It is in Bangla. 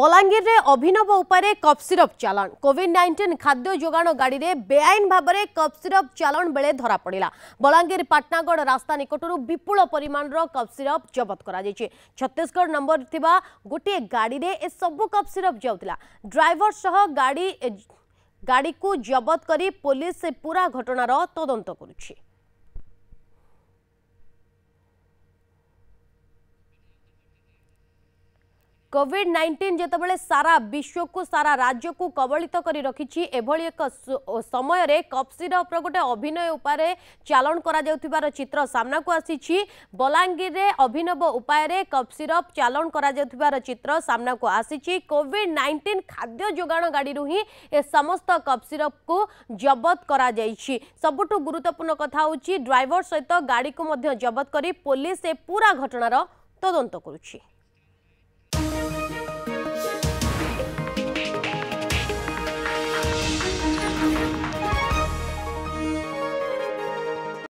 বলাঙ্গীরে অভিনব উপায়ে কফ সিরপ চালাণ কোভিড নাইন্টিন খাদ্য যোগাণ গাড়ি বেআইন ভাবে কফ সিরপ চালাণ বেড়ে ধরা পড়া বলাঙ্গীর পাটনাগড় রাস্তা নিকটর বিপুল পরিমাণর কফ সিরপ জবত করা ছত্তিশগড় নম্বর থাকা গোটিয়ে গাড়ি এসবু কফ সিরপ যাওয়া ড্রাইভর সহ গাড়ি গাড়ি জবত করে পুলিশ পুরা ঘটনার তদন্ত করুছে କୋଭିଡ୍ ନାଇଣ୍ଟିନ୍ ଯେତେବେଳେ ସାରା ବିଶ୍ୱକୁ ସାରା ରାଜ୍ୟକୁ କବଳିତ କରି ରଖିଛି ଏଭଳି ଏକ ସମୟରେ କପ୍ ସିରପ୍ର ଗୋଟେ ଅଭିନୟ ଉପାୟରେ ଚାଲାଣ କରାଯାଉଥିବାର ଚିତ୍ର ସାମ୍ନାକୁ ଆସିଛି ବଲାଙ୍ଗୀରରେ ଅଭିନବ ଉପାୟରେ କପ୍ ସିରପ୍ ଚାଲାଣ କରାଯାଉଥିବାର ଚିତ୍ର ସାମ୍ନାକୁ ଆସିଛି କୋଭିଡ୍ ନାଇଣ୍ଟିନ୍ ଖାଦ୍ୟ ଯୋଗାଣ ଗାଡ଼ିରୁ ହିଁ ଏ ସମସ୍ତ କପ୍ ସିରପ୍କୁ ଜବତ କରାଯାଇଛି ସବୁଠୁ ଗୁରୁତ୍ୱପୂର୍ଣ୍ଣ କଥା ହେଉଛି ଡ୍ରାଇଭର ସହିତ ଗାଡ଼ିକୁ ମଧ୍ୟ ଜବତ କରି ପୋଲିସ ଏ ପୁରା ଘଟଣାର ତଦନ୍ତ କରୁଛି